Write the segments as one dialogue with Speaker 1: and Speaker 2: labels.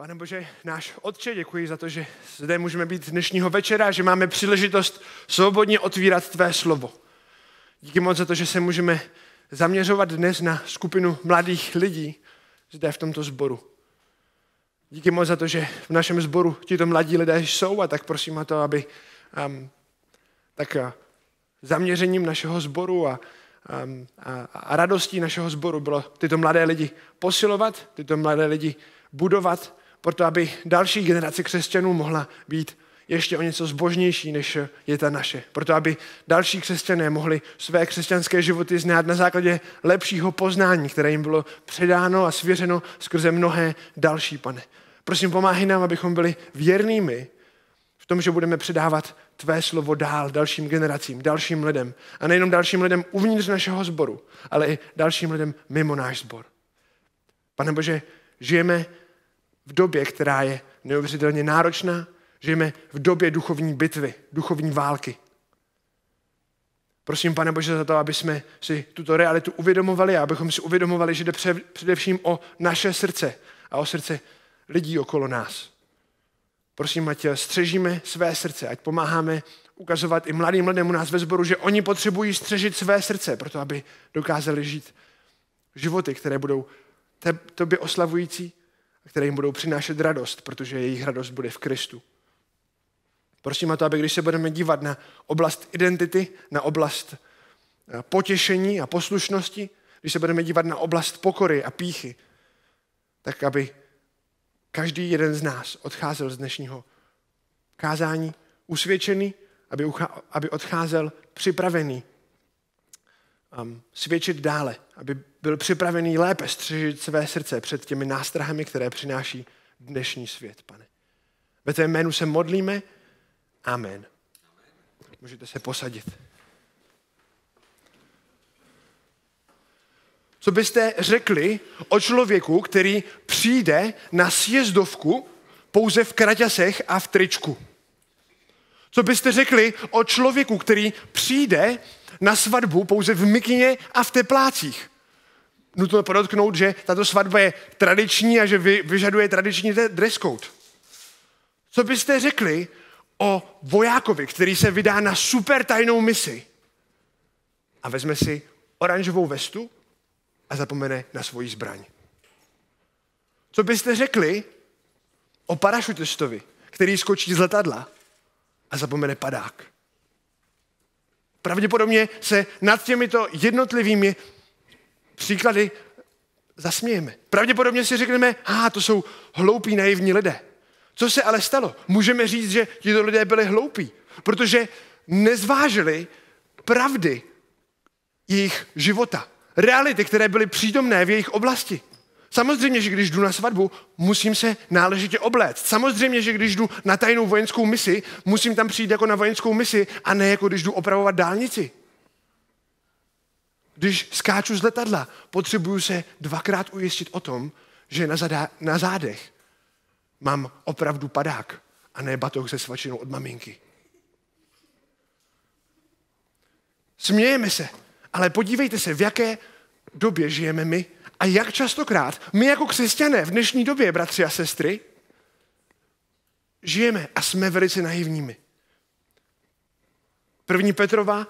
Speaker 1: Pane Bože, náš Otče, děkuji za to, že zde můžeme být dnešního večera, že máme příležitost svobodně otvírat Tvé slovo. Díky moc za to, že se můžeme zaměřovat dnes na skupinu mladých lidí zde v tomto sboru. Díky moc za to, že v našem sboru tito mladí lidé jsou a tak prosím o to, aby um, tak uh, zaměřením našeho sboru a, um, a, a radostí našeho sboru bylo tyto mladé lidi posilovat, tyto mladé lidi budovat proto aby další generace křesťanů mohla být ještě o něco zbožnější, než je ta naše. Proto, aby další křesťané mohli své křesťanské životy znát na základě lepšího poznání, které jim bylo předáno a svěřeno skrze mnohé další, pane. Prosím, pomáhej nám, abychom byli věrnými v tom, že budeme předávat tvé slovo dál dalším generacím, dalším lidem. A nejenom dalším lidem uvnitř našeho sboru, ale i dalším lidem mimo náš sbor. Pane Bože, žijeme v době, která je neuvěřitelně náročná, žijeme v době duchovní bitvy, duchovní války. Prosím, pane Bože, za to, aby jsme si tuto realitu uvědomovali a abychom si uvědomovali, že jde především o naše srdce a o srdce lidí okolo nás. Prosím, ať střežíme své srdce, ať pomáháme ukazovat i mladým lidem u nás ve sboru, že oni potřebují střežit své srdce, proto aby dokázali žít životy, které budou tobě oslavující které jim budou přinášet radost, protože jejich radost bude v Kristu. Prosím o to, aby když se budeme dívat na oblast identity, na oblast eh, potěšení a poslušnosti, když se budeme dívat na oblast pokory a píchy, tak aby každý jeden z nás odcházel z dnešního kázání usvědčený, aby, ucha, aby odcházel připravený um, svědčit dále aby byl připravený lépe střežit své srdce před těmi nástrahami, které přináší dnešní svět, pane. Ve tvém jménu se modlíme. Amen. Můžete se posadit. Co byste řekli o člověku, který přijde na sjezdovku pouze v kraťasech a v tričku? Co byste řekli o člověku, který přijde na svatbu pouze v mikině a v teplácích? nutno podotknout, že tato svatba je tradiční a že vy, vyžaduje tradiční dress code. Co byste řekli o vojákovi, který se vydá na super tajnou misi a vezme si oranžovou vestu a zapomene na svoji zbraň? Co byste řekli o parašutistovi, který skočí z letadla a zapomene padák? Pravděpodobně se nad těmito jednotlivými příklady zasmějeme. Pravděpodobně si řekneme, a ah, to jsou hloupí, naivní lidé. Co se ale stalo? Můžeme říct, že tito lidé byli hloupí, protože nezvážili pravdy jejich života, reality, které byly přítomné v jejich oblasti. Samozřejmě, že když jdu na svatbu, musím se náležitě obléct. Samozřejmě, že když jdu na tajnou vojenskou misi, musím tam přijít jako na vojenskou misi a ne jako když jdu opravovat dálnici když skáču z letadla, potřebuju se dvakrát ujistit o tom, že na, zadá, na zádech mám opravdu padák a ne batoh se svačinou od maminky. Smějeme se, ale podívejte se, v jaké době žijeme my a jak častokrát my jako křesťané v dnešní době, bratři a sestry, žijeme a jsme velice naivními. První Petrova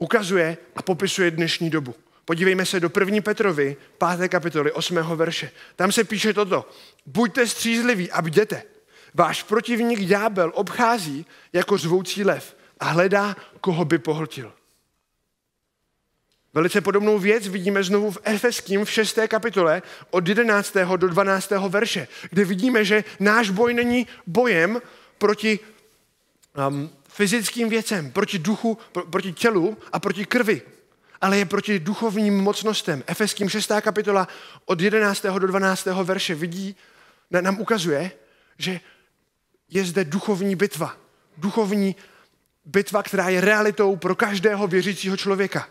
Speaker 1: ukazuje a popisuje dnešní dobu. Podívejme se do 1. Petrovi, 5. kapitoly, 8. verše. Tam se píše toto. Buďte střízliví a bděte. Váš protivník ďábel obchází jako zvoucí lev a hledá, koho by pohltil. Velice podobnou věc vidíme znovu v Efeským v 6. kapitole od 11. do 12. verše, kde vidíme, že náš boj není bojem proti um, fyzickým věcem, proti duchu, pro, proti tělu a proti krvi, ale je proti duchovním mocnostem. Efeským 6. kapitola od 11. do 12. verše vidí, nám ukazuje, že je zde duchovní bitva. Duchovní bitva, která je realitou pro každého věřícího člověka.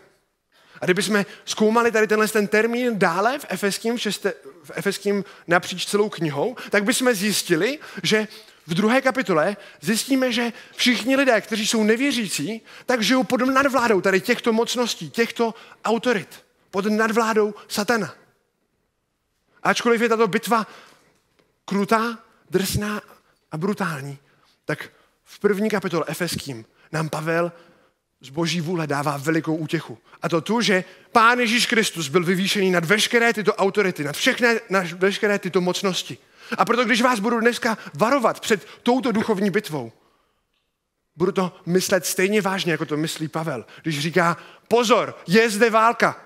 Speaker 1: A kdybychom zkoumali tady tenhle ten termín dále v efeským, šeste, v efeským napříč celou knihou, tak bychom zjistili, že v druhé kapitole zjistíme, že všichni lidé, kteří jsou nevěřící, tak žijou pod nadvládou tady těchto mocností, těchto autorit, pod nadvládou satana. Ačkoliv je tato bitva krutá, drsná a brutální, tak v první kapitole Efeským nám Pavel z boží vůle dává velikou útěchu. A to tu, že Pán Ježíš Kristus byl vyvýšený nad veškeré tyto autority, nad, všechny, nad veškeré tyto mocnosti. A proto, když vás budu dneska varovat před touto duchovní bitvou, budu to myslet stejně vážně, jako to myslí Pavel, když říká, pozor, je zde válka.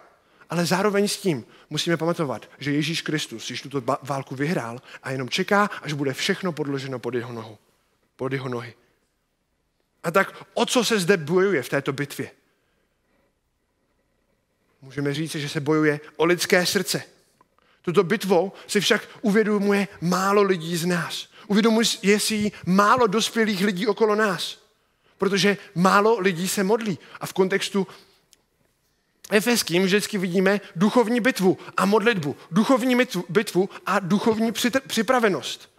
Speaker 1: Ale zároveň s tím musíme pamatovat, že Ježíš Kristus již tuto válku vyhrál a jenom čeká, až bude všechno podloženo pod jeho, nohu, pod jeho nohy. A tak o co se zde bojuje v této bitvě? Můžeme říct, že se bojuje o lidské srdce. Tuto bitvu si však uvědomuje málo lidí z nás. Uvědomuje si ji málo dospělých lidí okolo nás, protože málo lidí se modlí. A v kontextu efeským vždycky vidíme duchovní bitvu a modlitbu, duchovní bitvu a duchovní připravenost. A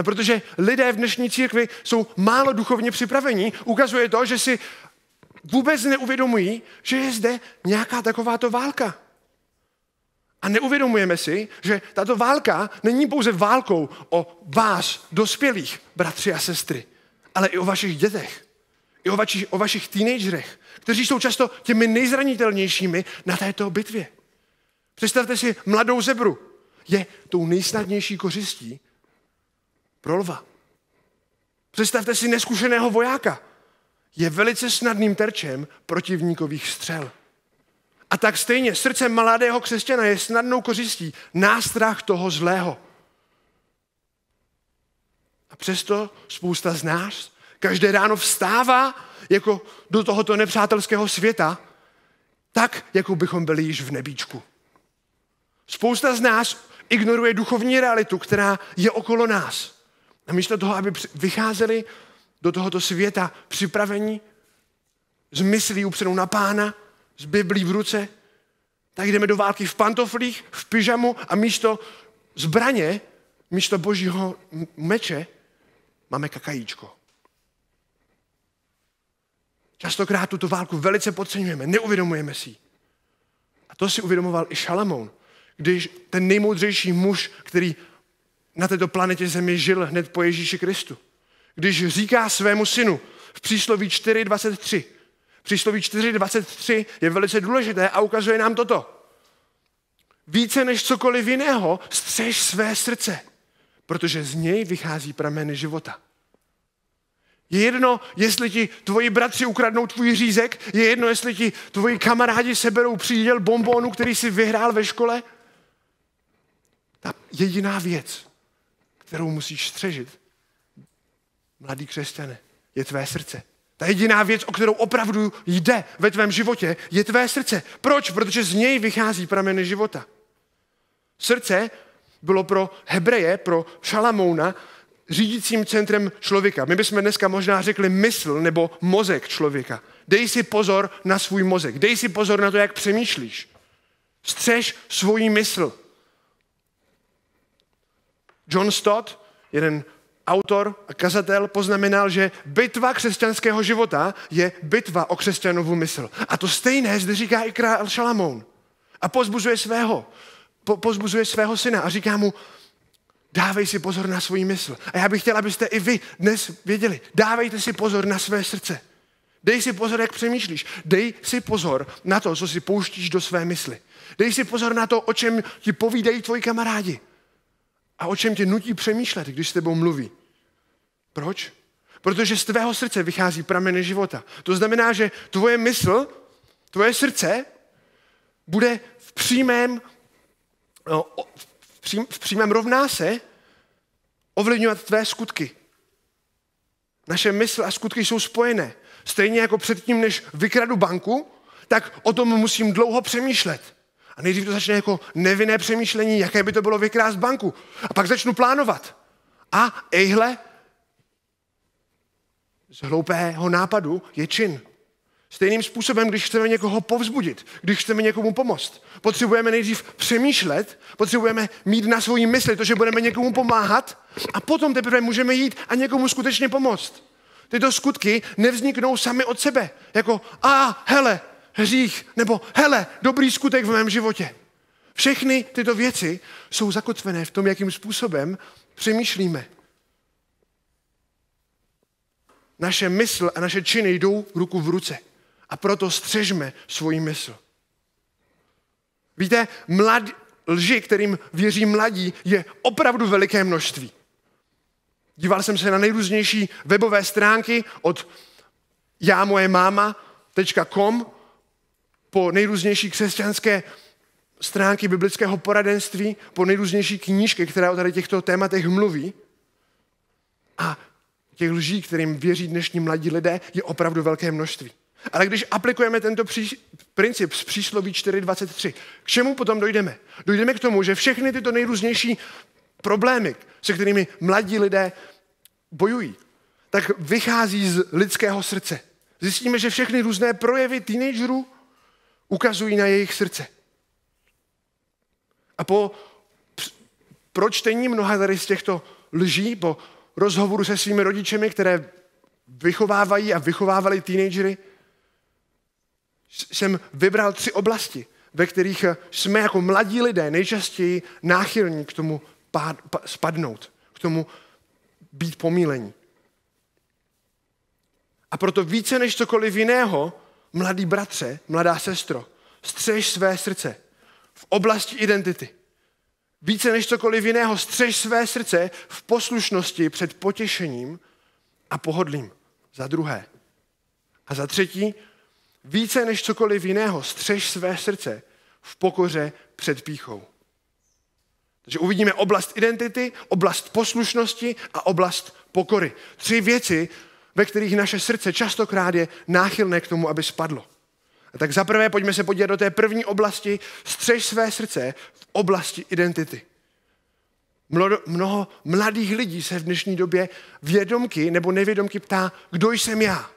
Speaker 1: no, protože lidé v dnešní církvi jsou málo duchovně připravení, ukazuje to, že si vůbec neuvědomují, že je zde nějaká takováto válka. A neuvědomujeme si, že tato válka není pouze válkou o vás, dospělých, bratři a sestry, ale i o vašich dětech, i o vašich, o vašich teenagerech, kteří jsou často těmi nejzranitelnějšími na této bitvě. Představte si mladou zebru. Je tou nejsnadnější kořistí pro lva. Představte si neskušeného vojáka. Je velice snadným terčem protivníkových střel. A tak stejně srdce mladého křesťana je snadnou kořistí, nástrah toho zlého. A přesto spousta z nás každé ráno vstává jako do tohoto nepřátelského světa, tak, jako bychom byli již v nebíčku. Spousta z nás ignoruje duchovní realitu, která je okolo nás. A místo toho, aby vycházeli do tohoto světa připravení, s myslí upřenou na pána, s Biblí v ruce, tak jdeme do války v pantoflích, v pyžamu a místo zbraně, místo božího meče, máme kakajíčko. Častokrát tuto válku velice podceňujeme, neuvědomujeme si A to si uvědomoval i Šalamoun, když ten nejmoudřejší muž, který na této planetě Zemi žil hned po Ježíši Kristu, když říká svému synu v přísloví 4.23, Přísloví 4.23 je velice důležité a ukazuje nám toto. Více než cokoliv jiného střež své srdce, protože z něj vychází prameny života. Je jedno, jestli ti tvoji bratři ukradnou tvůj řízek, je jedno, jestli ti tvoji kamarádi seberou příděl bombónu, který si vyhrál ve škole. Ta jediná věc, kterou musíš střežit, mladý křesťane, je tvé srdce. Ta jediná věc, o kterou opravdu jde ve tvém životě, je tvé srdce. Proč? Protože z něj vychází prameny života. Srdce bylo pro Hebreje, pro Šalamouna, řídícím centrem člověka. My bychom dneska možná řekli mysl nebo mozek člověka. Dej si pozor na svůj mozek. Dej si pozor na to, jak přemýšlíš. Střež svůj mysl. John Stott, jeden autor a kazatel poznamenal, že bitva křesťanského života je bitva o křesťanovu mysl. A to stejné zde říká i král Šalamoun. A pozbuzuje svého, po, pozbuzuje svého syna a říká mu, dávej si pozor na svůj mysl. A já bych chtěl, abyste i vy dnes věděli, dávejte si pozor na své srdce. Dej si pozor, jak přemýšlíš. Dej si pozor na to, co si pouštíš do své mysli. Dej si pozor na to, o čem ti povídají tvoji kamarádi. A o čem tě nutí přemýšlet, když s tebou mluví. Proč? Protože z tvého srdce vychází prameny života. To znamená, že tvoje mysl, tvoje srdce bude v přímém, no, v, přím, v přímém rovná se ovlivňovat tvé skutky. Naše mysl a skutky jsou spojené. Stejně jako předtím, než vykradu banku, tak o tom musím dlouho přemýšlet. A nejdřív to začne jako nevinné přemýšlení, jaké by to bylo vykrást banku. A pak začnu plánovat. A ejhle, z hloupého nápadu je čin. Stejným způsobem, když chceme někoho povzbudit, když chceme někomu pomoct, potřebujeme nejdřív přemýšlet, potřebujeme mít na svojí mysli to, že budeme někomu pomáhat a potom teprve můžeme jít a někomu skutečně pomoct. Tyto skutky nevzniknou sami od sebe, jako a hele, hřích, nebo hele, dobrý skutek v mém životě. Všechny tyto věci jsou zakotvené v tom, jakým způsobem přemýšlíme naše mysl a naše činy jdou ruku v ruce. A proto střežme svoji mysl. Víte, mlad, lži, kterým věří mladí, je opravdu veliké množství. Díval jsem se na nejrůznější webové stránky od já moje .com po nejrůznější křesťanské stránky biblického poradenství, po nejrůznější knížky, která o tady těchto tématech mluví. A těch lží, kterým věří dnešní mladí lidé, je opravdu velké množství. Ale když aplikujeme tento příš, princip z přísloví 4.23, k čemu potom dojdeme? Dojdeme k tomu, že všechny tyto nejrůznější problémy, se kterými mladí lidé bojují, tak vychází z lidského srdce. Zjistíme, že všechny různé projevy teenagerů ukazují na jejich srdce. A po pročtení mnoha tady z těchto lží, po rozhovoru se svými rodičemi, které vychovávají a vychovávali teenagery, jsem vybral tři oblasti, ve kterých eh, jsme jako mladí lidé nejčastěji náchylní k tomu spadnout, k tomu být pomílení. A proto více než cokoliv jiného, mladý bratře, mladá sestro, střež své srdce v oblasti identity. Více než cokoliv jiného střež své srdce v poslušnosti před potěšením a pohodlím. Za druhé. A za třetí, více než cokoliv jiného střež své srdce v pokoře před píchou. Takže uvidíme oblast identity, oblast poslušnosti a oblast pokory. Tři věci, ve kterých naše srdce častokrát je náchylné k tomu, aby spadlo. A tak zaprvé pojďme se podívat do té první oblasti, střež své srdce v oblasti identity. Mnoho mladých lidí se v dnešní době vědomky nebo nevědomky ptá, kdo jsem já?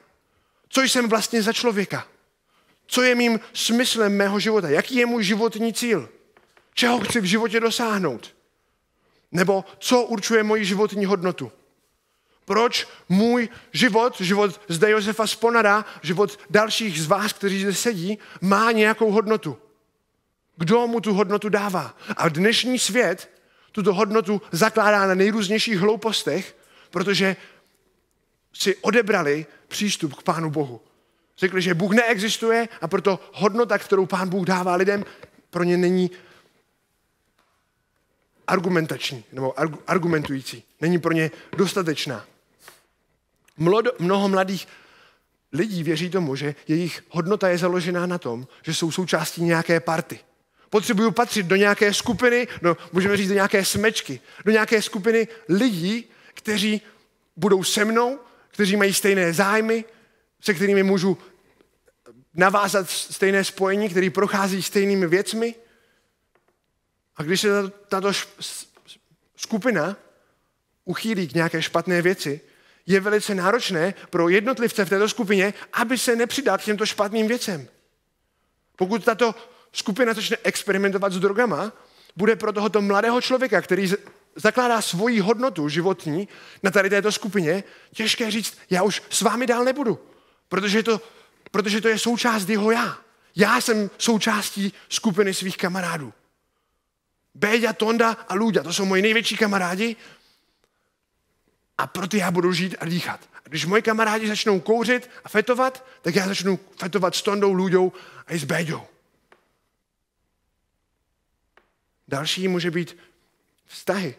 Speaker 1: Co jsem vlastně za člověka? Co je mým smyslem mého života? Jaký je můj životní cíl? Čeho chci v životě dosáhnout? Nebo co určuje moji životní hodnotu? Proč můj život, život zde Josefa Sponara, život dalších z vás, kteří zde sedí, má nějakou hodnotu? Kdo mu tu hodnotu dává? A dnešní svět tuto hodnotu zakládá na nejrůznějších hloupostech, protože si odebrali přístup k Pánu Bohu. Řekli, že Bůh neexistuje a proto hodnota, kterou Pán Bůh dává lidem, pro ně není argumentační nebo argumentující. Není pro ně dostatečná. Mnoho mladých lidí věří tomu, že jejich hodnota je založená na tom, že jsou součástí nějaké party. Potřebuju patřit do nějaké skupiny, no můžeme říct do nějaké smečky, do nějaké skupiny lidí, kteří budou se mnou, kteří mají stejné zájmy, se kterými můžu navázat stejné spojení, který prochází stejnými věcmi. A když se tato skupina uchýlí k nějaké špatné věci, je velice náročné pro jednotlivce v této skupině, aby se nepřidal k těmto špatným věcem. Pokud tato skupina začne experimentovat s drogama, bude pro tohoto mladého člověka, který zakládá svoji hodnotu životní na tady této skupině, těžké říct, já už s vámi dál nebudu, protože to, protože to je součást jeho já. Já jsem součástí skupiny svých kamarádů. Béďa, Tonda a Lůďa, to jsou moji největší kamarádi, a proto já budu žít a dýchat. A když moji kamarádi začnou kouřit a fetovat, tak já začnu fetovat s Tondou, Lůďou a i s Béďou. Další může být vztahy.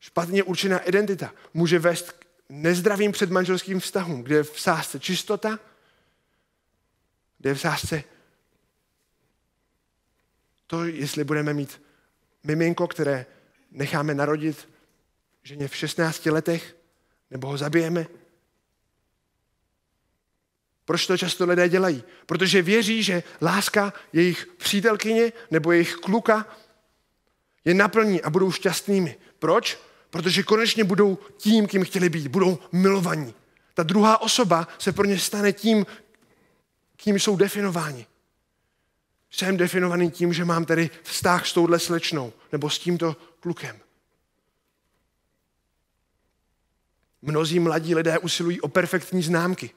Speaker 1: Špatně určená identita může vést k nezdravým předmanželským vztahům, kde je v sásce čistota, kde je v sásce to, jestli budeme mít miminko, které necháme narodit ženě v 16 letech, nebo ho zabijeme. Proč to často lidé dělají? Protože věří, že láska jejich přítelkyně nebo jejich kluka je naplní a budou šťastnými. Proč? Protože konečně budou tím, kým chtěli být, budou milovaní. Ta druhá osoba se pro ně stane tím, kým jsou definováni. Jsem definovaný tím, že mám tedy vztah s touhle slečnou nebo s tímto klukem. Mnozí mladí lidé usilují o perfektní známky.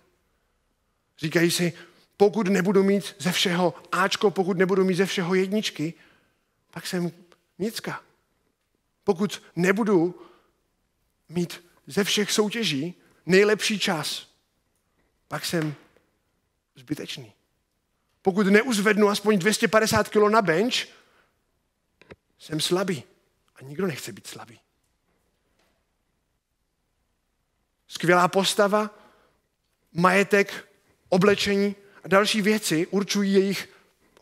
Speaker 1: Říkají si, pokud nebudu mít ze všeho Ačko, pokud nebudu mít ze všeho jedničky, pak jsem nicka. Pokud nebudu mít ze všech soutěží nejlepší čas, pak jsem zbytečný. Pokud neuzvednu aspoň 250 kg na bench, jsem slabý. A nikdo nechce být slabý. Skvělá postava, majetek, oblečení a další věci určují jejich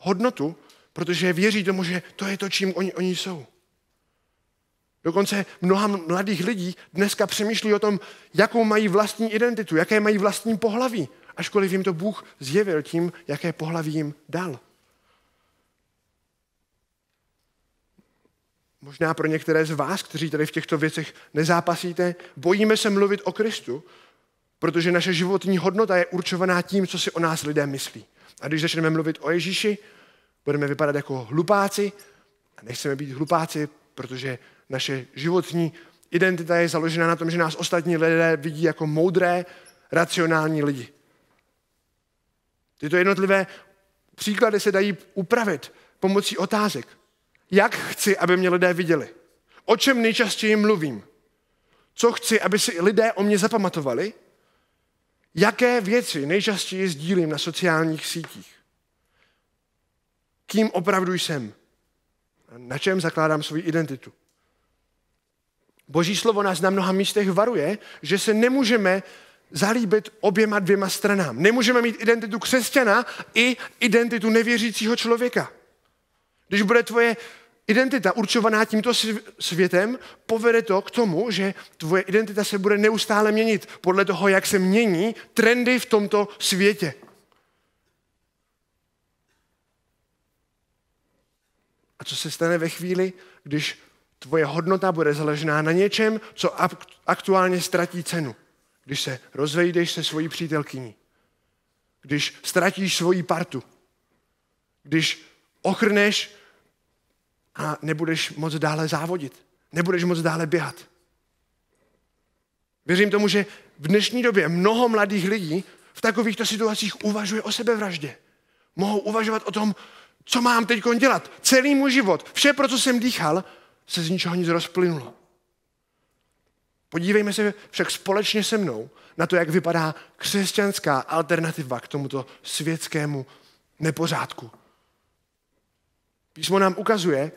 Speaker 1: hodnotu, protože věří tomu, že to je to, čím oni, oni jsou. Dokonce mnoha mladých lidí dneska přemýšlí o tom, jakou mají vlastní identitu, jaké mají vlastní pohlaví, ažkoliv jim to Bůh zjevil tím, jaké pohlaví jim dal. Možná pro některé z vás, kteří tady v těchto věcech nezápasíte, bojíme se mluvit o Kristu, protože naše životní hodnota je určovaná tím, co si o nás lidé myslí. A když začneme mluvit o Ježíši, budeme vypadat jako hlupáci a nechceme být hlupáci, protože naše životní identita je založena na tom, že nás ostatní lidé vidí jako moudré, racionální lidi. Tyto jednotlivé příklady se dají upravit pomocí otázek jak chci, aby mě lidé viděli. O čem nejčastěji mluvím. Co chci, aby si lidé o mě zapamatovali. Jaké věci nejčastěji sdílím na sociálních sítích. Kým opravdu jsem. Na čem zakládám svou identitu. Boží slovo nás na mnoha místech varuje, že se nemůžeme zalíbit oběma dvěma stranám. Nemůžeme mít identitu křesťana i identitu nevěřícího člověka. Když bude tvoje identita určovaná tímto světem, povede to k tomu, že tvoje identita se bude neustále měnit podle toho, jak se mění trendy v tomto světě. A co se stane ve chvíli, když tvoje hodnota bude založená na něčem, co aktuálně ztratí cenu? Když se rozvejdeš se svojí přítelkyní, když ztratíš svoji partu, když ochrneš a nebudeš moc dále závodit. Nebudeš moc dále běhat. Věřím tomu, že v dnešní době mnoho mladých lidí v takovýchto situacích uvažuje o sebevraždě. Mohou uvažovat o tom, co mám teď dělat. Celý můj život, vše, pro co jsem dýchal, se z ničeho nic rozplynulo. Podívejme se však společně se mnou na to, jak vypadá křesťanská alternativa k tomuto světskému nepořádku, Písmo nám ukazuje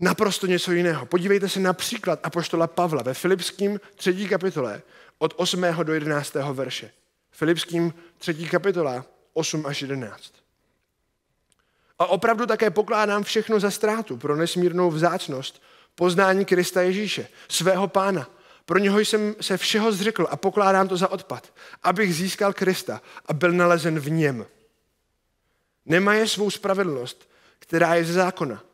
Speaker 1: naprosto něco jiného. Podívejte se na příklad Apoštola Pavla ve Filipským 3. kapitole od 8. do 11. verše. Filipským 3. kapitola 8 až 11. A opravdu také pokládám všechno za ztrátu pro nesmírnou vzácnost poznání Krista Ježíše, svého pána. Pro něho jsem se všeho zřekl a pokládám to za odpad, abych získal Krista a byl nalezen v něm. Nemá je svou spravedlnost, která je ze zákona,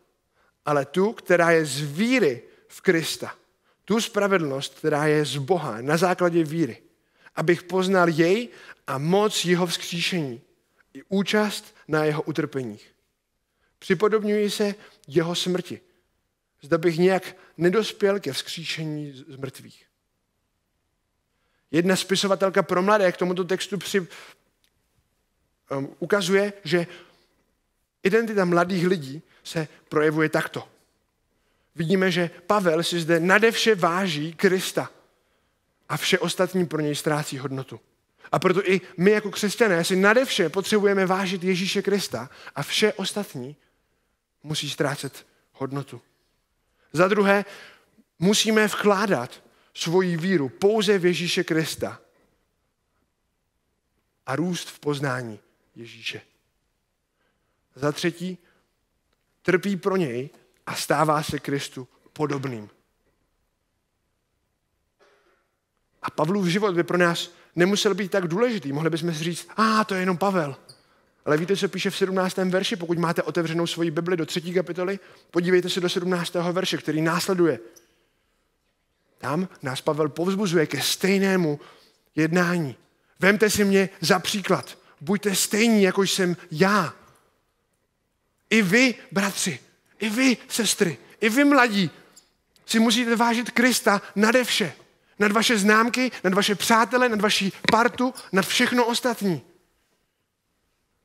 Speaker 1: ale tu, která je z víry v Krista. Tu spravedlnost, která je z Boha na základě víry. Abych poznal jej a moc jeho vzkříšení i účast na jeho utrpeních. Připodobňuji se jeho smrti. Zda bych nějak nedospěl ke vzkříšení z mrtvých. Jedna spisovatelka pro mladé k tomuto textu při, um, ukazuje, že Identita mladých lidí se projevuje takto. Vidíme, že Pavel si zde nadevše váží Krista a vše ostatní pro něj ztrácí hodnotu. A proto i my jako křesťané si nadevše potřebujeme vážit Ježíše Krista a vše ostatní musí ztrácet hodnotu. Za druhé, musíme vkládat svoji víru pouze v Ježíše Krista a růst v poznání Ježíše. Za třetí, trpí pro něj a stává se Kristu podobným. A Pavlův život by pro nás nemusel být tak důležitý. Mohli bychom si říct, a ah, to je jenom Pavel. Ale víte, co píše v 17. verši, pokud máte otevřenou svoji Bibli do třetí kapitoly, podívejte se do 17. verše, který následuje. Tam nás Pavel povzbuzuje ke stejnému jednání. Vemte si mě za příklad. Buďte stejní, jako jsem já. I vy, bratři, i vy, sestry, i vy, mladí, si musíte vážit Krista nade vše. Nad vaše známky, nad vaše přátele, nad vaši partu, nad všechno ostatní.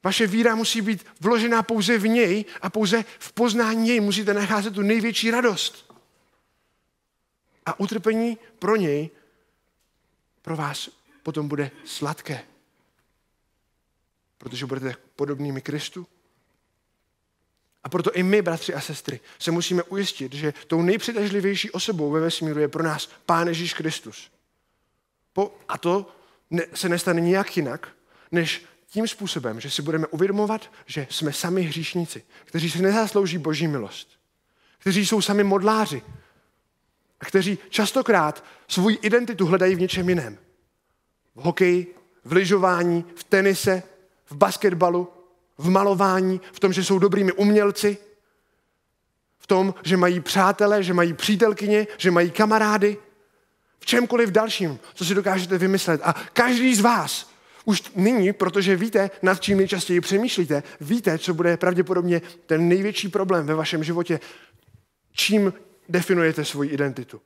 Speaker 1: Vaše víra musí být vložená pouze v něj a pouze v poznání něj musíte nacházet tu největší radost. A utrpení pro něj pro vás potom bude sladké. Protože budete podobnými Kristu. A proto i my, bratři a sestry, se musíme ujistit, že tou nejpřitažlivější osobou ve vesmíru je pro nás Pán Ježíš Kristus. Po, a to ne, se nestane nijak jinak, než tím způsobem, že si budeme uvědomovat, že jsme sami hříšníci, kteří si nezaslouží boží milost, kteří jsou sami modláři a kteří častokrát svou identitu hledají v něčem jiném. V hokeji, v lyžování, v tenise, v basketbalu, v malování, v tom, že jsou dobrými umělci, v tom, že mají přátele, že mají přítelkyně, že mají kamarády, v čemkoliv dalším, co si dokážete vymyslet. A každý z vás už nyní, protože víte, nad čím nejčastěji přemýšlíte, víte, co bude pravděpodobně ten největší problém ve vašem životě, čím definujete svoji identitu.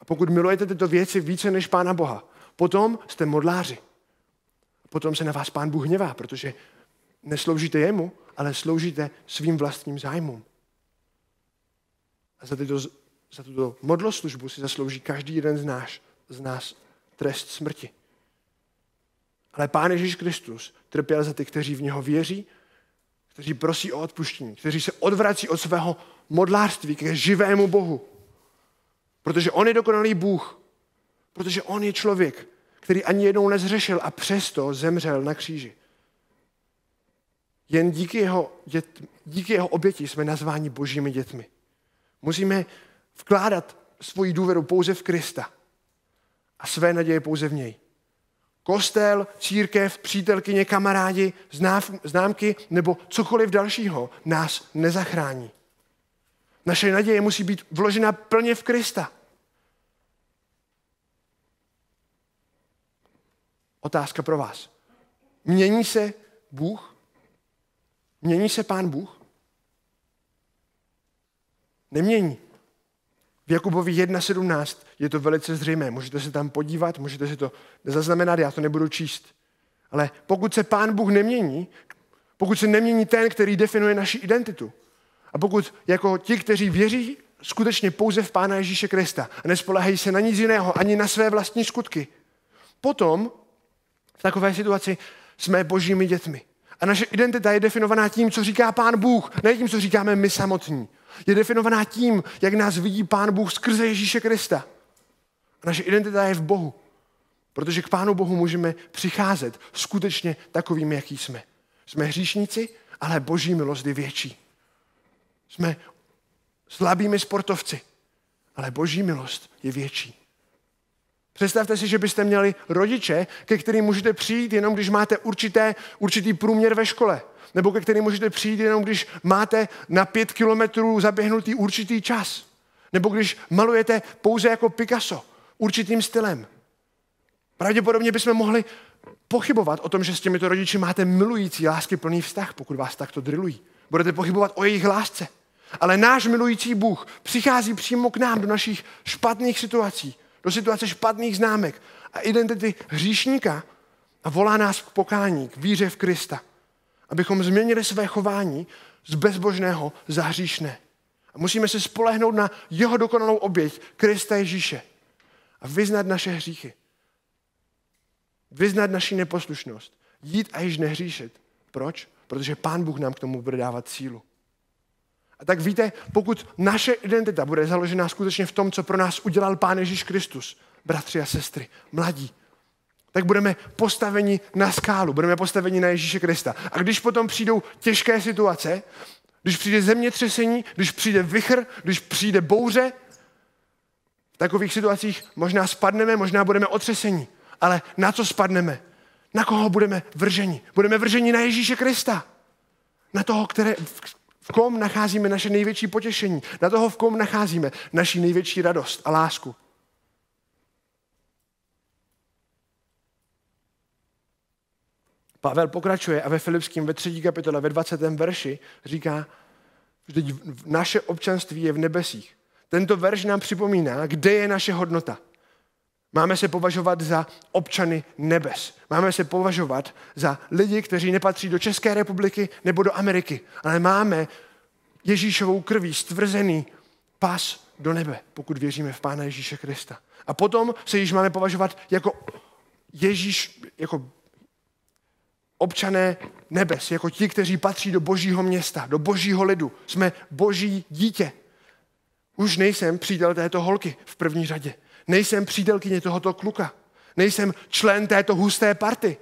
Speaker 1: A pokud milujete tyto věci více než Pána Boha, potom jste modláři potom se na vás pán Bůh hněvá, protože nesloužíte jemu, ale sloužíte svým vlastním zájmům. A za tyto, za tuto modloslužbu si zaslouží každý jeden z nás, z nás trest smrti. Ale Pán Ježíš Kristus trpěl za ty, kteří v něho věří, kteří prosí o odpuštění, kteří se odvrací od svého modlářství ke živému Bohu. Protože On je dokonalý Bůh. Protože On je člověk, který ani jednou nezřešil a přesto zemřel na kříži. Jen díky jeho, dět, díky jeho oběti jsme nazváni božími dětmi. Musíme vkládat svoji důvěru pouze v Krista a své naděje pouze v něj. Kostel, církev, přítelkyně, kamarádi, znáv, známky nebo cokoliv dalšího nás nezachrání. Naše naděje musí být vložena plně v Krista. Otázka pro vás. Mění se Bůh? Mění se Pán Bůh? Nemění. V Jakubovi 1.17 je to velice zřejmé. Můžete se tam podívat, můžete si to zaznamenat, já to nebudu číst. Ale pokud se Pán Bůh nemění, pokud se nemění ten, který definuje naši identitu, a pokud jako ti, kteří věří skutečně pouze v Pána Ježíše Krista a nespolehají se na nic jiného, ani na své vlastní skutky, potom v takové situaci jsme božími dětmi. A naše identita je definovaná tím, co říká Pán Bůh, ne tím, co říkáme my samotní. Je definovaná tím, jak nás vidí Pán Bůh skrze Ježíše Krista. A naše identita je v Bohu. Protože k Pánu Bohu můžeme přicházet skutečně takovými, jaký jsme. Jsme hříšníci, ale boží milost je větší. Jsme slabými sportovci, ale boží milost je větší. Představte si, že byste měli rodiče, ke kterým můžete přijít jenom, když máte určité, určitý průměr ve škole. Nebo ke kterým můžete přijít jenom, když máte na pět kilometrů zaběhnutý určitý čas. Nebo když malujete pouze jako Picasso, určitým stylem. Pravděpodobně bychom mohli pochybovat o tom, že s těmito rodiči máte milující, láskyplný vztah, pokud vás takto drilují. Budete pochybovat o jejich lásce. Ale náš milující Bůh přichází přímo k nám do našich špatných situací do situace špatných známek a identity hříšníka a volá nás k pokání, k víře v Krista, abychom změnili své chování z bezbožného za hříšné. A musíme se spolehnout na jeho dokonalou oběť Krista Ježíše a vyznat naše hříchy. Vyznat naši neposlušnost. Jít a již nehříšit. Proč? Protože Pán Bůh nám k tomu bude dávat sílu. A tak víte, pokud naše identita bude založená skutečně v tom, co pro nás udělal Pán Ježíš Kristus, bratři a sestry, mladí, tak budeme postaveni na skálu, budeme postaveni na Ježíše Krista. A když potom přijdou těžké situace, když přijde zemětřesení, když přijde vychr, když přijde bouře, v takových situacích možná spadneme, možná budeme otřesení. Ale na co spadneme? Na koho budeme vrženi? Budeme vrženi na Ježíše Krista. Na toho, které, v kom nacházíme naše největší potěšení, na toho, v kom nacházíme naši největší radost a lásku. Pavel pokračuje a ve Filipském ve třetí kapitole ve 20. verši říká, že naše občanství je v nebesích. Tento verš nám připomíná, kde je naše hodnota. Máme se považovat za občany nebes. Máme se považovat za lidi, kteří nepatří do České republiky nebo do Ameriky, ale máme Ježíšovou krví stvrzený pas do nebe, pokud věříme v Pána Ježíše Krista. A potom se již máme považovat jako Ježíš, jako občané nebes, jako ti, kteří patří do božího města, do božího lidu. Jsme boží dítě. Už nejsem přítel této holky v první řadě. Nejsem přítelkyně tohoto kluka. Nejsem člen této husté party.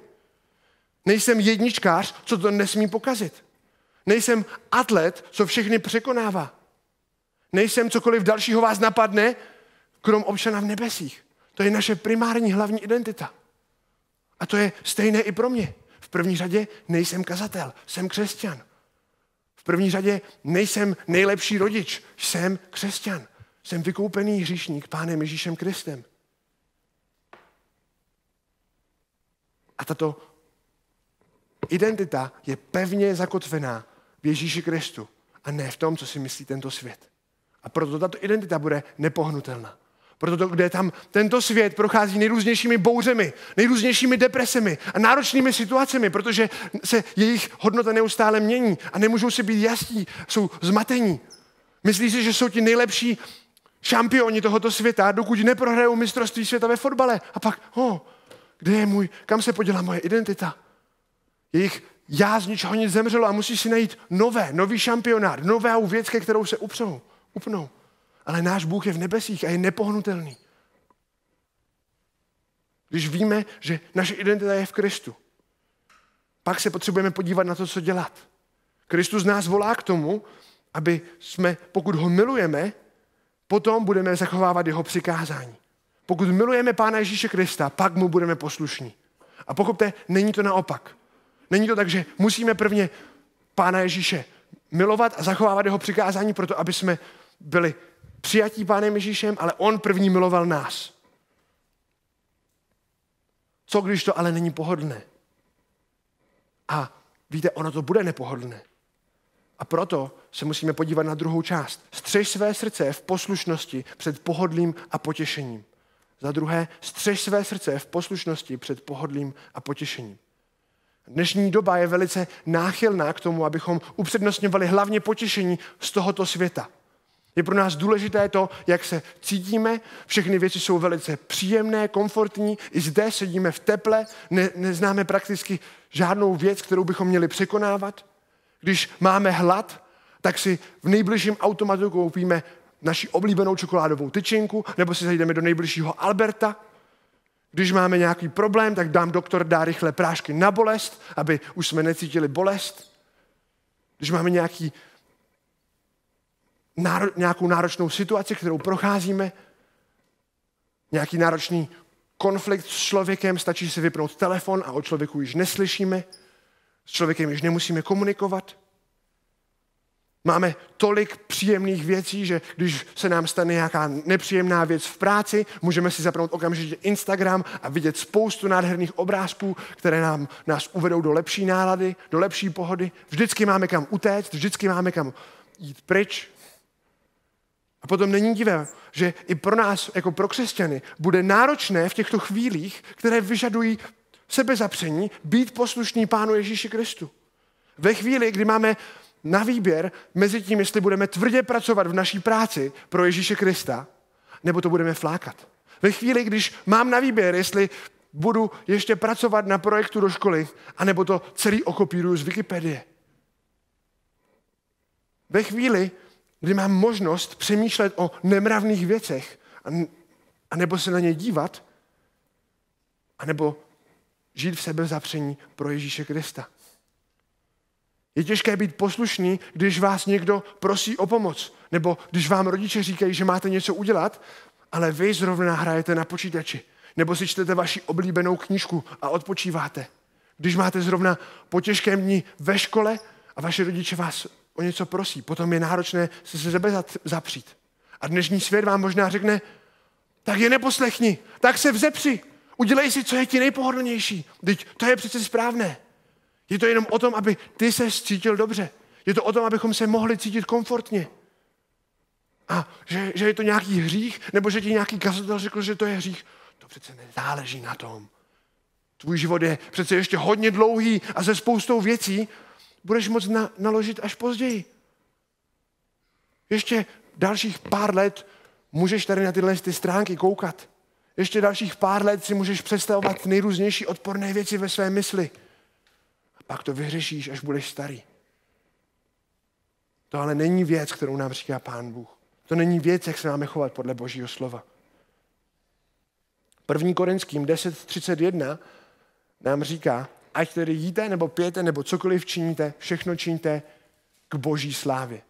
Speaker 1: Nejsem jedničkář, co to nesmí pokazit. Nejsem atlet, co všechny překonává. Nejsem cokoliv dalšího vás napadne, krom občana v nebesích. To je naše primární hlavní identita. A to je stejné i pro mě. V první řadě nejsem kazatel, jsem křesťan. V první řadě nejsem nejlepší rodič, jsem křesťan. Jsem vykoupený hříšník Pánem Ježíšem Kristem. A tato identita je pevně zakotvená v Ježíši Kristu a ne v tom, co si myslí tento svět. A proto tato identita bude nepohnutelná. Proto to, kde tam tento svět prochází nejrůznějšími bouřemi, nejrůznějšími depresemi a náročnými situacemi, protože se jejich hodnota neustále mění a nemůžou si být jasní, jsou zmatení. Myslí si, že jsou ti nejlepší šampioni tohoto světa, dokud neprohrajou mistrovství světa ve fotbale. A pak, oh, kde je můj, kam se podělá moje identita? Jejich já z ničeho nic zemřelo a musí si najít nové, nový šampionát, novou věc, ke kterou se upřou, upnou. Ale náš Bůh je v nebesích a je nepohnutelný. Když víme, že naše identita je v Kristu, pak se potřebujeme podívat na to, co dělat. Kristus nás volá k tomu, aby jsme, pokud ho milujeme, potom budeme zachovávat jeho přikázání. Pokud milujeme Pána Ježíše Krista, pak mu budeme poslušní. A pochopte, není to naopak. Není to tak, že musíme prvně Pána Ježíše milovat a zachovávat jeho přikázání, proto aby jsme byli přijatí Pánem Ježíšem, ale on první miloval nás. Co když to ale není pohodlné? A víte, ono to bude nepohodlné. A proto se musíme podívat na druhou část. Střež své srdce v poslušnosti před pohodlím a potěšením. Za druhé, střež své srdce v poslušnosti před pohodlím a potěšením. Dnešní doba je velice náchylná k tomu, abychom upřednostňovali hlavně potěšení z tohoto světa. Je pro nás důležité to, jak se cítíme, všechny věci jsou velice příjemné, komfortní, i zde sedíme v teple, ne, neznáme prakticky žádnou věc, kterou bychom měli překonávat. Když máme hlad, tak si v nejbližším automatu koupíme naši oblíbenou čokoládovou tyčinku, nebo si zajdeme do nejbližšího Alberta. Když máme nějaký problém, tak dám doktor dá rychle prášky na bolest, aby už jsme necítili bolest. Když máme nějaký, náro, nějakou náročnou situaci, kterou procházíme, nějaký náročný konflikt s člověkem, stačí si vypnout telefon a o člověku již neslyšíme s člověkem již nemusíme komunikovat. Máme tolik příjemných věcí, že když se nám stane nějaká nepříjemná věc v práci, můžeme si zapnout okamžitě Instagram a vidět spoustu nádherných obrázků, které nám, nás uvedou do lepší nálady, do lepší pohody. Vždycky máme kam utéct, vždycky máme kam jít pryč. A potom není divé, že i pro nás, jako pro křesťany, bude náročné v těchto chvílích, které vyžadují sebezapření být poslušný Pánu Ježíši Kristu. Ve chvíli, kdy máme na výběr mezi tím, jestli budeme tvrdě pracovat v naší práci pro Ježíše Krista, nebo to budeme flákat. Ve chvíli, když mám na výběr, jestli budu ještě pracovat na projektu do školy, anebo to celý okopíruju z Wikipedie. Ve chvíli, kdy mám možnost přemýšlet o nemravných věcech, a nebo se na ně dívat, anebo žít v sebezapření pro Ježíše Krista. Je těžké být poslušný, když vás někdo prosí o pomoc, nebo když vám rodiče říkají, že máte něco udělat, ale vy zrovna hrajete na počítači, nebo si čtete vaši oblíbenou knížku a odpočíváte. Když máte zrovna po těžkém dní ve škole a vaše rodiče vás o něco prosí, potom je náročné se se sebe zapřít. A dnešní svět vám možná řekne, tak je neposlechni, tak se vzepři, Udělej si, co je ti nejpohodlnější. Teď to je přece správné. Je to jenom o tom, aby ty se cítil dobře. Je to o tom, abychom se mohli cítit komfortně. A že, že je to nějaký hřích, nebo že ti nějaký kazatel řekl, že to je hřích, to přece nezáleží na tom. Tvůj život je přece ještě hodně dlouhý a se spoustou věcí budeš moct na, naložit až později. Ještě dalších pár let můžeš tady na tyhle ty stránky koukat ještě dalších pár let si můžeš představovat nejrůznější odporné věci ve své mysli. A pak to vyřešíš, až budeš starý. To ale není věc, kterou nám říká Pán Bůh. To není věc, jak se máme chovat podle Božího slova. 1. Korinským 10.31 nám říká, ať tedy jíte nebo pijete nebo cokoliv činíte, všechno činíte k boží slávě.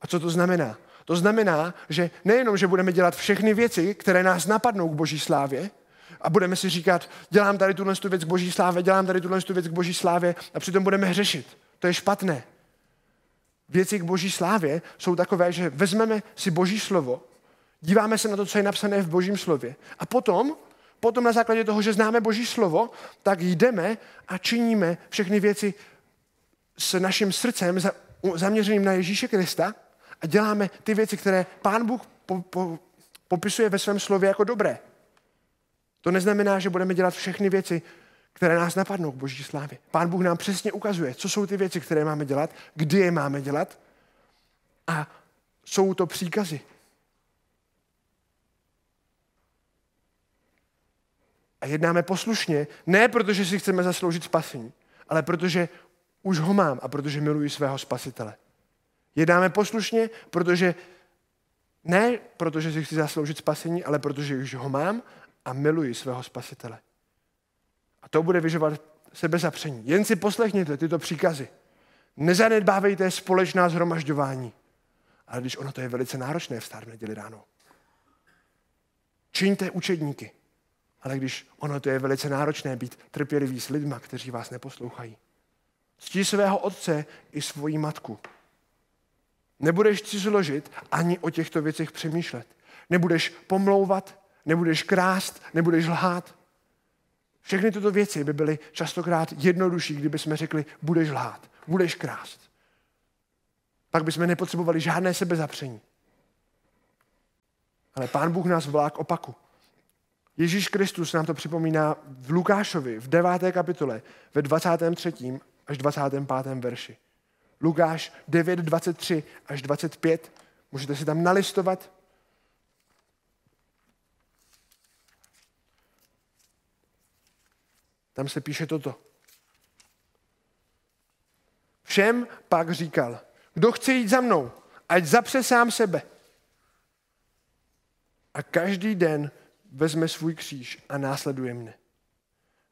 Speaker 1: A co to znamená? To znamená, že nejenom, že budeme dělat všechny věci, které nás napadnou k boží slávě, a budeme si říkat, dělám tady tuhle věc k boží slávě, dělám tady tuhle věc k boží slávě a přitom budeme hřešit. To je špatné. Věci k boží slávě jsou takové, že vezmeme si boží slovo, díváme se na to, co je napsané v božím slově a potom, potom na základě toho, že známe boží slovo, tak jdeme a činíme všechny věci s naším srdcem zaměřeným na Ježíše Krista, a děláme ty věci, které Pán Bůh po, po, popisuje ve svém slově jako dobré. To neznamená, že budeme dělat všechny věci, které nás napadnou k boží slávě. Pán Bůh nám přesně ukazuje, co jsou ty věci, které máme dělat, kdy je máme dělat a jsou to příkazy. A jednáme poslušně, ne protože si chceme zasloužit spasení, ale protože už ho mám a protože miluji svého spasitele. Jednáme poslušně, protože ne protože si chci zasloužit spasení, ale protože už ho mám a miluji svého spasitele. A to bude vyžovat sebezapření. Jen si poslechněte tyto příkazy. Nezanedbávejte společná zhromažďování. Ale když ono to je velice náročné v v neděli ráno. Čiňte učedníky. Ale když ono to je velice náročné být trpělivý s lidma, kteří vás neposlouchají. Ctí svého otce i svoji matku. Nebudeš cizoložit ani o těchto věcech přemýšlet. Nebudeš pomlouvat, nebudeš krást, nebudeš lhát. Všechny tyto věci by byly častokrát jednodušší, kdyby jsme řekli, budeš lhát, budeš krást. Pak bychom nepotřebovali žádné sebezapření. Ale Pán Bůh nás volá k opaku. Ježíš Kristus nám to připomíná v Lukášovi v 9. kapitole ve 23. až 25. verši. Lukáš 9, 23 až 25. Můžete si tam nalistovat. Tam se píše toto. Všem pak říkal, kdo chce jít za mnou, ať zapře sám sebe. A každý den vezme svůj kříž a následuje mne.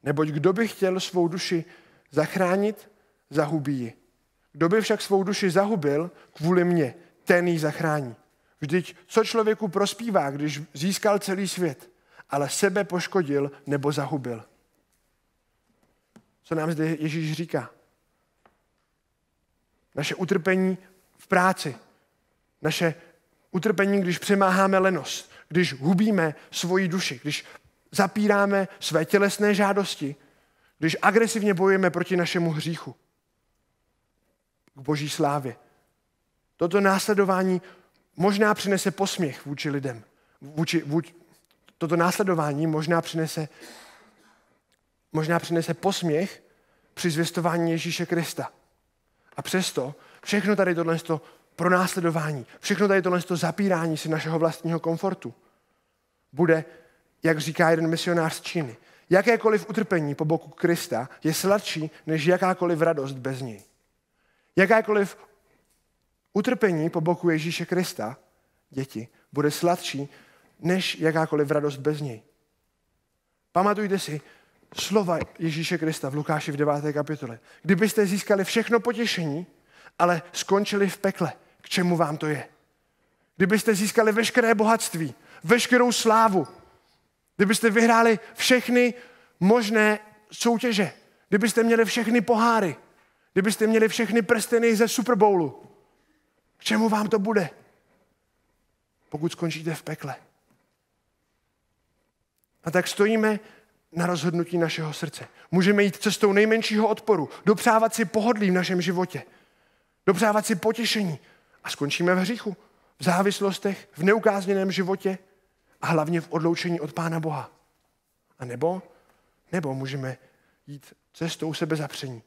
Speaker 1: Neboť kdo by chtěl svou duši zachránit, zahubí ji. Kdo by však svou duši zahubil kvůli mně, ten ji zachrání. Vždyť co člověku prospívá, když získal celý svět, ale sebe poškodil nebo zahubil? Co nám zde Ježíš říká? Naše utrpení v práci, naše utrpení, když přemáháme lenost, když hubíme svoji duši, když zapíráme své tělesné žádosti, když agresivně bojujeme proti našemu hříchu k boží slávě. Toto následování možná přinese posměch vůči lidem. Vůči, vůči, toto následování možná přinese, možná přinese posměch při zvěstování Ježíše Krista. A přesto všechno tady tohle to pronásledování, všechno tady tohle to zapírání si našeho vlastního komfortu bude, jak říká jeden misionář z Číny, jakékoliv utrpení po boku Krista je sladší než jakákoliv radost bez něj. Jakákoliv utrpení po boku Ježíše Krista, děti, bude sladší než jakákoliv radost bez něj. Pamatujte si slova Ježíše Krista v Lukáši v 9. kapitole. Kdybyste získali všechno potěšení, ale skončili v pekle, k čemu vám to je? Kdybyste získali veškeré bohatství, veškerou slávu, kdybyste vyhráli všechny možné soutěže, kdybyste měli všechny poháry, Kdybyste měli všechny prsteny ze Super Bowlu, k čemu vám to bude? Pokud skončíte v pekle. A tak stojíme na rozhodnutí našeho srdce. Můžeme jít cestou nejmenšího odporu, dopřávat si pohodlí v našem životě, dopřávat si potěšení a skončíme v hříchu, v závislostech, v neukázněném životě a hlavně v odloučení od Pána Boha. A nebo, nebo můžeme jít cestou sebezapření,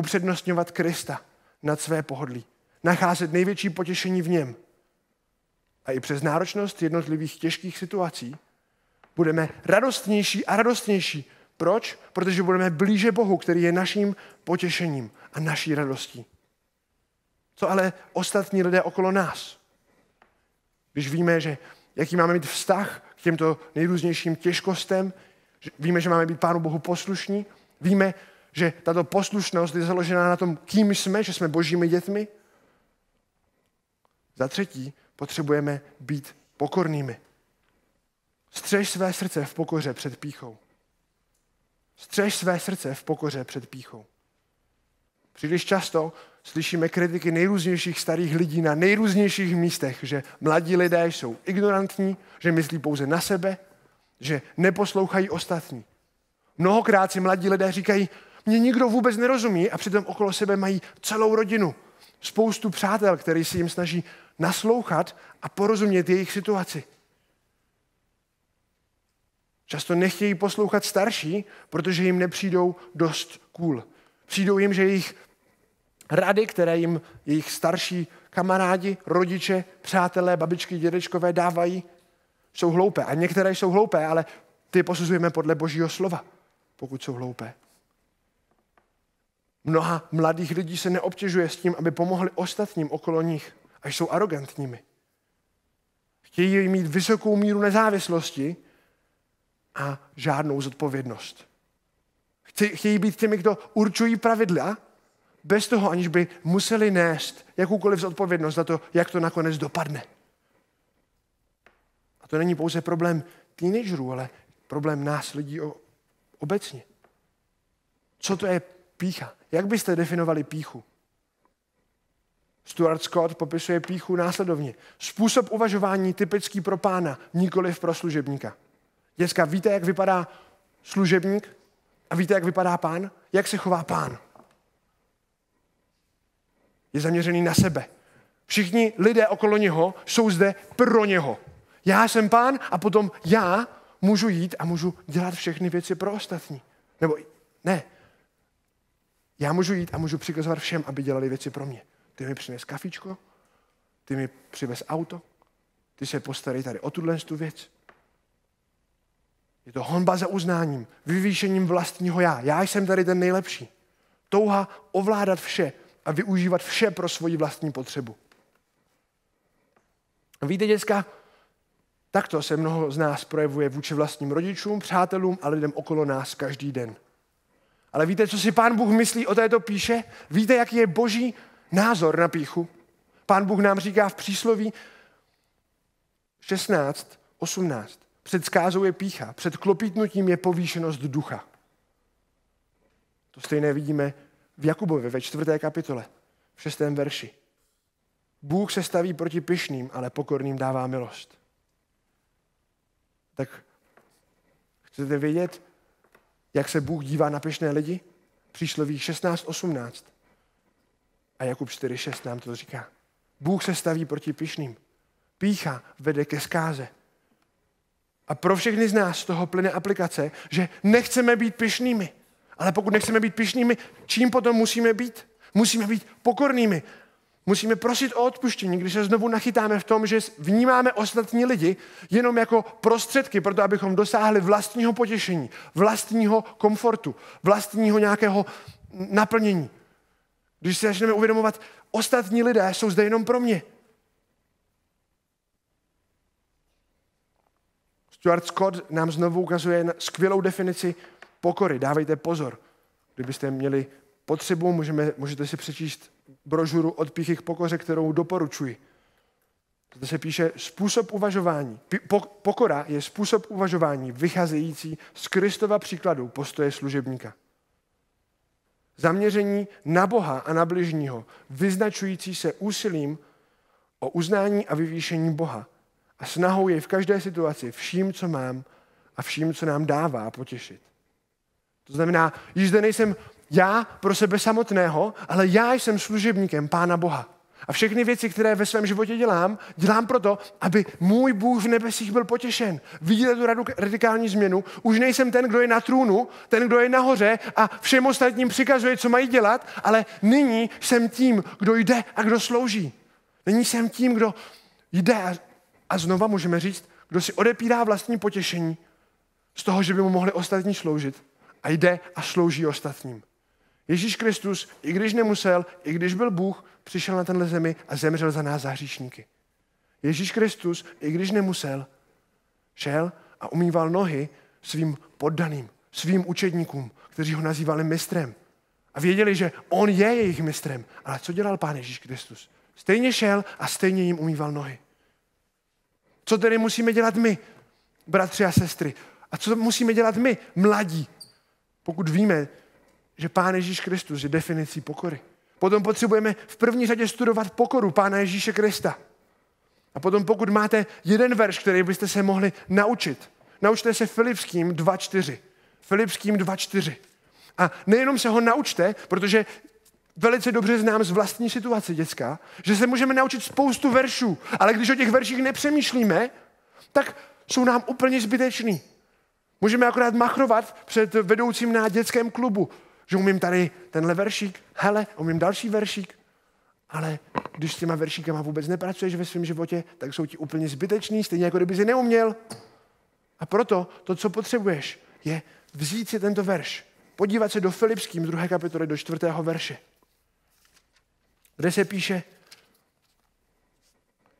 Speaker 1: upřednostňovat Krista nad své pohodlí, nacházet největší potěšení v něm. A i přes náročnost jednotlivých těžkých situací budeme radostnější a radostnější. Proč? Protože budeme blíže Bohu, který je naším potěšením a naší radostí. Co ale ostatní lidé okolo nás? Když víme, že jaký máme mít vztah k těmto nejrůznějším těžkostem, víme, že máme být Pánu Bohu poslušní, víme, že tato poslušnost je založená na tom, kým jsme, že jsme božími dětmi. Za třetí, potřebujeme být pokornými. Střež své srdce v pokoře před píchou. Střež své srdce v pokoře před píchou. Příliš často slyšíme kritiky nejrůznějších starých lidí na nejrůznějších místech, že mladí lidé jsou ignorantní, že myslí pouze na sebe, že neposlouchají ostatní. Mnohokrát si mladí lidé říkají, mě nikdo vůbec nerozumí a přitom okolo sebe mají celou rodinu, spoustu přátel, který se jim snaží naslouchat a porozumět jejich situaci. Často nechtějí poslouchat starší, protože jim nepřijdou dost cool. Přijdou jim, že jejich rady, které jim jejich starší kamarádi, rodiče, přátelé, babičky, dědečkové dávají, jsou hloupé. A některé jsou hloupé, ale ty posuzujeme podle božího slova, pokud jsou hloupé. Mnoha mladých lidí se neobtěžuje s tím, aby pomohli ostatním okolo nich, až jsou arrogantními. Chtějí mít vysokou míru nezávislosti a žádnou zodpovědnost. Chtějí být těmi, kdo určují pravidla, bez toho, aniž by museli nést jakoukoliv zodpovědnost za to, jak to nakonec dopadne. A to není pouze problém teenagerů, ale problém nás lidí obecně. Co to je pícha? Jak byste definovali píchu? Stuart Scott popisuje píchu následovně. Způsob uvažování typický pro pána, nikoliv pro služebníka. Děcka, víte, jak vypadá služebník? A víte, jak vypadá pán? Jak se chová pán? Je zaměřený na sebe. Všichni lidé okolo něho jsou zde pro něho. Já jsem pán a potom já můžu jít a můžu dělat všechny věci pro ostatní. Nebo ne, já můžu jít a můžu přikazovat všem, aby dělali věci pro mě. Ty mi přines kafičko, ty mi přivez auto, ty se postarej tady o tuhle tu věc. Je to honba za uznáním, vyvýšením vlastního já. Já jsem tady ten nejlepší. Touha ovládat vše a využívat vše pro svoji vlastní potřebu. Víte, děcka, takto se mnoho z nás projevuje vůči vlastním rodičům, přátelům a lidem okolo nás každý den. Ale víte, co si pán Bůh myslí o této píše? Víte, jaký je boží názor na píchu? Pán Bůh nám říká v přísloví 16, 18. Před skázou je pícha, před klopítnutím je povýšenost ducha. To stejné vidíme v Jakubovi ve čtvrté kapitole, v šestém verši. Bůh se staví proti pyšným, ale pokorným dává milost. Tak chcete vědět, jak se Bůh dívá na pěšné lidi? Přísloví 16.18. A Jakub 4.6 nám to říká. Bůh se staví proti pišným. Pícha vede ke zkáze. A pro všechny z nás z toho plyne aplikace, že nechceme být pišnými. Ale pokud nechceme být pišnými, čím potom musíme být? Musíme být pokornými. Musíme prosit o odpuštění, když se znovu nachytáme v tom, že vnímáme ostatní lidi jenom jako prostředky pro to, abychom dosáhli vlastního potěšení, vlastního komfortu, vlastního nějakého naplnění. Když se začneme uvědomovat, ostatní lidé jsou zde jenom pro mě. Stuart Scott nám znovu ukazuje na skvělou definici pokory. Dávejte pozor. Kdybyste měli potřebu, můžeme, můžete si přečíst brožuru Odpíchy k pokoře, kterou doporučuji. To se píše způsob uvažování. Pokora je způsob uvažování vycházející z Kristova příkladu postoje služebníka. Zaměření na Boha a na bližního, vyznačující se úsilím o uznání a vyvýšení Boha a snahou jej v každé situaci vším, co mám a vším, co nám dává potěšit. To znamená, již zde nejsem já pro sebe samotného, ale já jsem služebníkem Pána Boha. A všechny věci, které ve svém životě dělám, dělám proto, aby můj Bůh v nebesích byl potěšen. Vidíte tu radikální změnu? Už nejsem ten, kdo je na trůnu, ten, kdo je nahoře a všem ostatním přikazuje, co mají dělat, ale nyní jsem tím, kdo jde a kdo slouží. Nyní jsem tím, kdo jde a, a znova můžeme říct, kdo si odepírá vlastní potěšení z toho, že by mu mohli ostatní sloužit a jde a slouží ostatním. Ježíš Kristus, i když nemusel, i když byl Bůh, přišel na tenhle zemi a zemřel za nás za hříšníky. Ježíš Kristus, i když nemusel, šel a umýval nohy svým poddaným, svým učedníkům, kteří ho nazývali mistrem. A věděli, že on je jejich mistrem. Ale co dělal Pán Ježíš Kristus? Stejně šel a stejně jim umýval nohy. Co tedy musíme dělat my, bratři a sestry? A co musíme dělat my, mladí? Pokud víme, že Pán Ježíš Kristus je definicí pokory. Potom potřebujeme v první řadě studovat pokoru Pána Ježíše Krista. A potom pokud máte jeden verš, který byste se mohli naučit, naučte se Filipským 2.4. Filipským 2.4. A nejenom se ho naučte, protože velice dobře znám z vlastní situace děcka, že se můžeme naučit spoustu veršů, ale když o těch verších nepřemýšlíme, tak jsou nám úplně zbytečný. Můžeme akorát machrovat před vedoucím na dětském klubu že umím tady tenhle veršík, hele, umím další veršík, ale když s těma veršíkama vůbec nepracuješ ve svém životě, tak jsou ti úplně zbytečný, stejně jako kdyby si neuměl. A proto to, co potřebuješ, je vzít si tento verš, podívat se do Filipským druhé kapitoly do čtvrtého verše, kde se píše,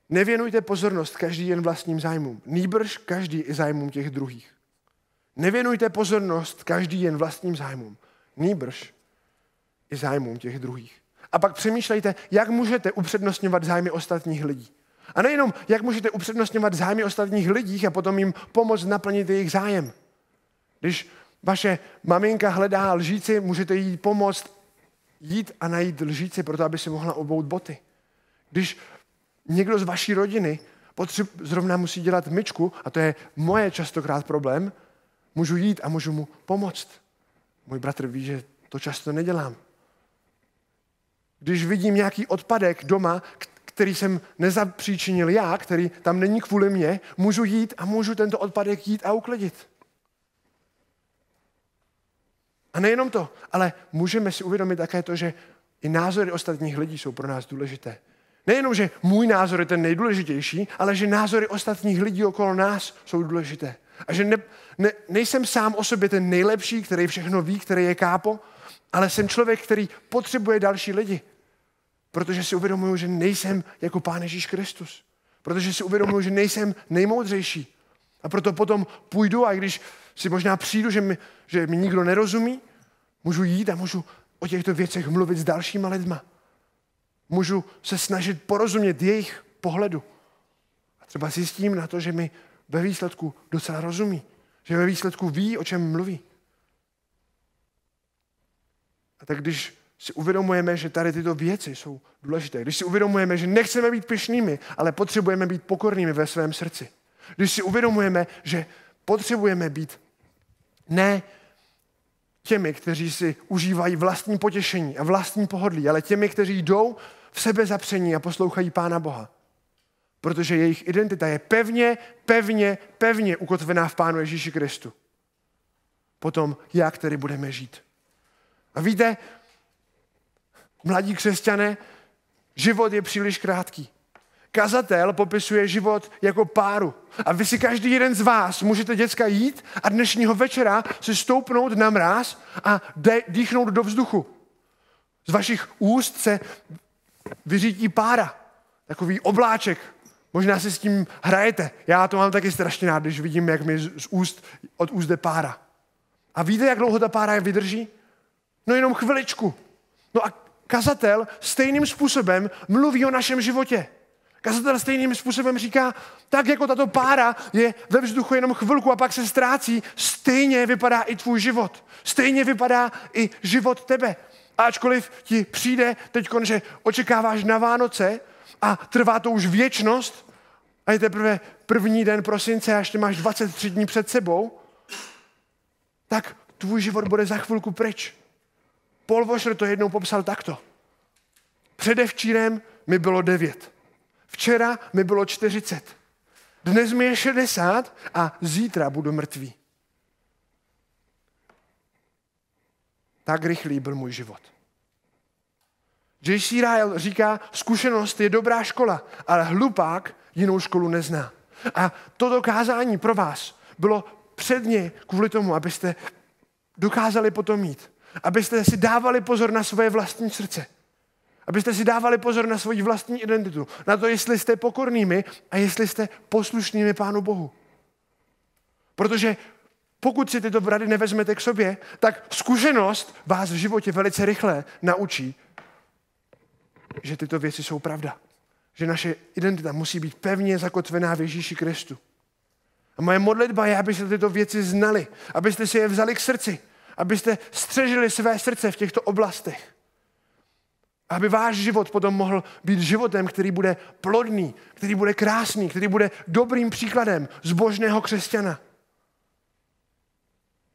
Speaker 1: nevěnujte pozornost každý jen vlastním zájmům, nýbrž každý i zájmům těch druhých. Nevěnujte pozornost každý jen vlastním zájmům, nýbrž i zájmům těch druhých. A pak přemýšlejte, jak můžete upřednostňovat zájmy ostatních lidí. A nejenom, jak můžete upřednostňovat zájmy ostatních lidí a potom jim pomoct naplnit jejich zájem. Když vaše maminka hledá lžíci, můžete jí pomoct jít a najít lžíci, proto aby si mohla obout boty. Když někdo z vaší rodiny potřeb, zrovna musí dělat myčku, a to je moje častokrát problém, můžu jít a můžu mu pomoct. Můj bratr ví, že to často nedělám. Když vidím nějaký odpadek doma, který jsem nezapříčinil já, který tam není kvůli mě, můžu jít a můžu tento odpadek jít a uklidit. A nejenom to, ale můžeme si uvědomit také to, že i názory ostatních lidí jsou pro nás důležité. Nejenom, že můj názor je ten nejdůležitější, ale že názory ostatních lidí okolo nás jsou důležité. A že ne, ne, nejsem sám o sobě ten nejlepší, který všechno ví, který je kápo, ale jsem člověk, který potřebuje další lidi. Protože si uvědomuju, že nejsem jako Pán Ježíš Kristus. Protože si uvědomuju, že nejsem nejmoudřejší. A proto potom půjdu a když si možná přijdu, že mi, že mi nikdo nerozumí, můžu jít a můžu o těchto věcech mluvit s dalšíma lidma. Můžu se snažit porozumět jejich pohledu. A třeba zjistím na to, že mi ve výsledku docela rozumí. Že ve výsledku ví, o čem mluví. A tak když si uvědomujeme, že tady tyto věci jsou důležité, když si uvědomujeme, že nechceme být pyšnými, ale potřebujeme být pokornými ve svém srdci, když si uvědomujeme, že potřebujeme být ne těmi, kteří si užívají vlastní potěšení a vlastní pohodlí, ale těmi, kteří jdou v sebe zapření a poslouchají Pána Boha protože jejich identita je pevně, pevně, pevně ukotvená v Pánu Ježíši Kristu. Potom, jak tedy budeme žít. A víte, mladí křesťané, život je příliš krátký. Kazatel popisuje život jako páru. A vy si každý jeden z vás můžete děcka jít a dnešního večera si stoupnout na mráz a de- dýchnout do vzduchu. Z vašich úst se vyřítí pára, takový obláček Možná si s tím hrajete. Já to mám taky strašně rád, když vidím, jak mi z úst, od úst pára. A víte, jak dlouho ta pára je vydrží? No jenom chviličku. No a kazatel stejným způsobem mluví o našem životě. Kazatel stejným způsobem říká, tak jako tato pára je ve vzduchu jenom chvilku a pak se ztrácí, stejně vypadá i tvůj život. Stejně vypadá i život tebe. Ačkoliv ti přijde teď, že očekáváš na Vánoce, a trvá to už věčnost a je teprve první den prosince až ty máš 23 dní před sebou, tak tvůj život bude za chvilku pryč. Paul Washer to jednou popsal takto. Předevčírem mi bylo 9. Včera mi bylo 40. Dnes mi je 60 a zítra budu mrtvý. Tak rychlý byl můj život. J.C. Ryle říká, zkušenost je dobrá škola, ale hlupák jinou školu nezná. A toto kázání pro vás bylo předně kvůli tomu, abyste dokázali potom mít. Abyste si dávali pozor na svoje vlastní srdce. Abyste si dávali pozor na svoji vlastní identitu. Na to, jestli jste pokornými a jestli jste poslušnými Pánu Bohu. Protože pokud si tyto rady nevezmete k sobě, tak zkušenost vás v životě velice rychle naučí že tyto věci jsou pravda. Že naše identita musí být pevně zakotvená v Ježíši Kristu. A moje modlitba je, abyste tyto věci znali, abyste si je vzali k srdci, abyste střežili své srdce v těchto oblastech. Aby váš život potom mohl být životem, který bude plodný, který bude krásný, který bude dobrým příkladem zbožného křesťana.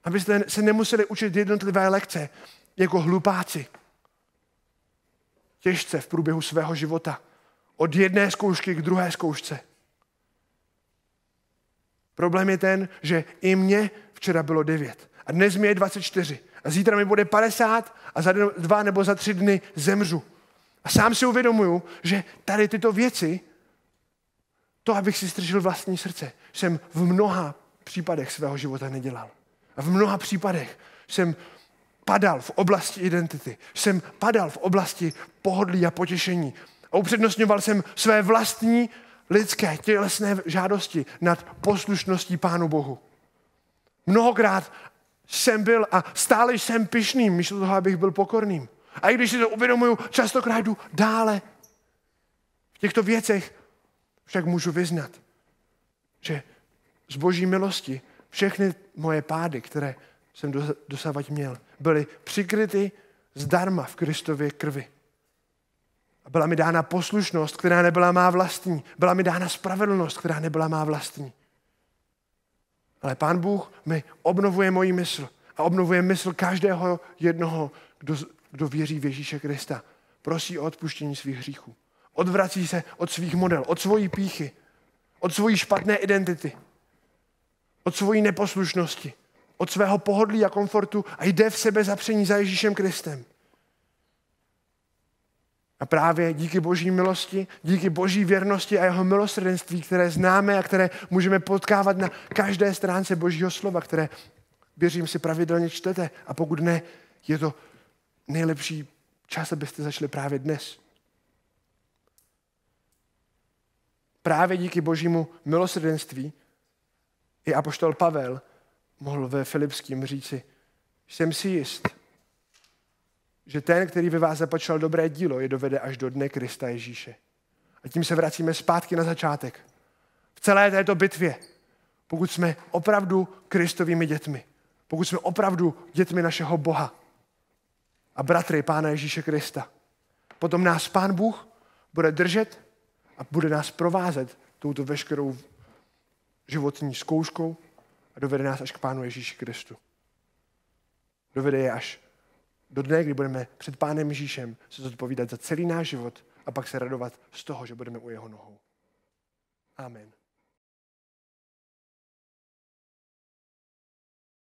Speaker 1: Abyste se nemuseli učit jednotlivé lekce jako hlupáci, těžce v průběhu svého života. Od jedné zkoušky k druhé zkoušce. Problém je ten, že i mě včera bylo 9 a dnes mi je 24 a zítra mi bude 50 a za dva nebo za tři dny zemřu. A sám si uvědomuju, že tady tyto věci, to, abych si stržil vlastní srdce, jsem v mnoha případech svého života nedělal. A v mnoha případech jsem padal v oblasti identity, jsem padal v oblasti pohodlí a potěšení. A upřednostňoval jsem své vlastní lidské tělesné žádosti nad poslušností Pánu Bohu. Mnohokrát jsem byl a stále jsem pišným, místo toho, abych byl pokorným. A i když si to uvědomuju, častokrát jdu dále. V těchto věcech však můžu vyznat, že z boží milosti všechny moje pády, které jsem dosávať měl, byly přikryty zdarma v Kristově krvi. A byla mi dána poslušnost, která nebyla má vlastní. Byla mi dána spravedlnost, která nebyla má vlastní. Ale Pán Bůh mi obnovuje moji mysl a obnovuje mysl každého jednoho, kdo, kdo věří v Ježíše Krista. Prosí o odpuštění svých hříchů. Odvrací se od svých model, od svojí píchy, od svojí špatné identity, od svojí neposlušnosti od svého pohodlí a komfortu a jde v sebe zapření za Ježíšem Kristem. A právě díky boží milosti, díky boží věrnosti a jeho milosrdenství, které známe a které můžeme potkávat na každé stránce božího slova, které, věřím si, pravidelně čtete. A pokud ne, je to nejlepší čas, abyste začali právě dnes. Právě díky božímu milosrdenství je apoštol Pavel mohl ve Filipským říci, jsem si jist, že ten, který ve vás započal dobré dílo, je dovede až do dne Krista Ježíše. A tím se vracíme zpátky na začátek. V celé této bitvě, pokud jsme opravdu Kristovými dětmi, pokud jsme opravdu dětmi našeho Boha a bratry Pána Ježíše Krista, potom nás Pán Bůh bude držet a bude nás provázet touto veškerou životní zkouškou, a dovede nás až k Pánu Ježíši Kristu. Dovede je až do dne, kdy budeme před Pánem Ježíšem se zodpovídat za celý náš život a pak se radovat z toho, že budeme u jeho nohou. Amen.